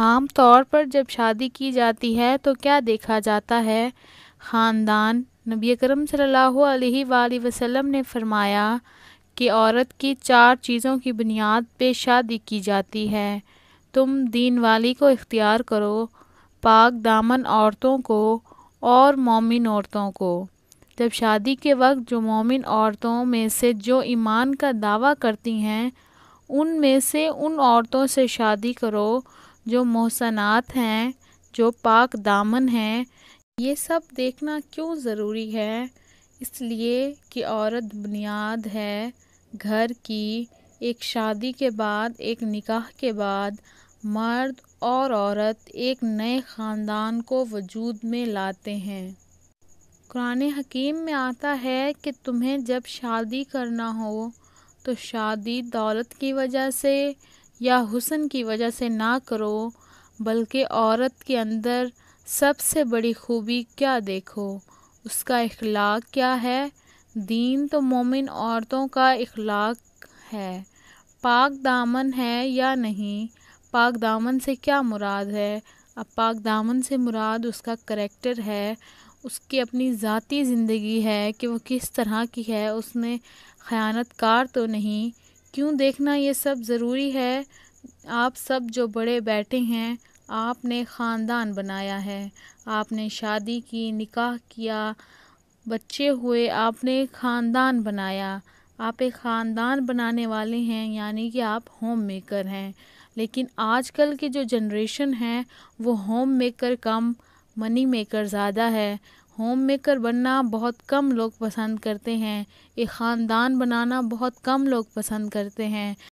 आम तौर पर जब शादी की जाती है तो क्या देखा जाता है ख़ानदान नबी करम सल्लल्लाहु अलैहि वसल्लम ने फरमाया कि औरत की चार चीज़ों की बुनियाद पे शादी की जाती है तुम दीन वाली को इख्तियार करो पाक दामन औरतों को और मोमिन औरतों को जब शादी के वक्त जो मोमिन औरतों में से जो ईमान का दावा करती हैं उनमें से उन औरतों से शादी करो जो मोहसनात हैं जो पाक दामन हैं ये सब देखना क्यों ज़रूरी है इसलिए कि औरत बुनियाद है घर की एक शादी के बाद एक निकाह के बाद मर्द और औरत एक नए ख़ानदान को वजूद में लाते हैं कुरान हकीम में आता है कि तुम्हें जब शादी करना हो तो शादी दौलत की वजह से या हुसन की वजह से ना करो बल्कि औरत के अंदर सबसे बड़ी खूबी क्या देखो उसका इखलाक क्या है दीन तो मोमिन औरतों का इखलाक है पाक दामन है या नहीं पाक दामन से क्या मुराद है अब पाक दामन से मुराद उसका करैक्टर है उसकी अपनी ज़ाती ज़िंदगी है कि वो किस तरह की है उसमें ख़यानत कार तो नहीं क्यों देखना ये सब ज़रूरी है आप सब जो बड़े बैठे हैं आपने ख़ानदान बनाया है आपने शादी की निकाह किया बच्चे हुए आपने ख़ानदान बनाया आप एक ख़ानदान बनाने वाले हैं यानी कि आप होम मेकर हैं लेकिन आजकल की जो जनरेशन है वो होम मेकर कम मनी मेकर ज़्यादा है होम मेकर बनना बहुत कम लोग पसंद करते हैं एक ख़ानदान बनाना बहुत कम लोग पसंद करते हैं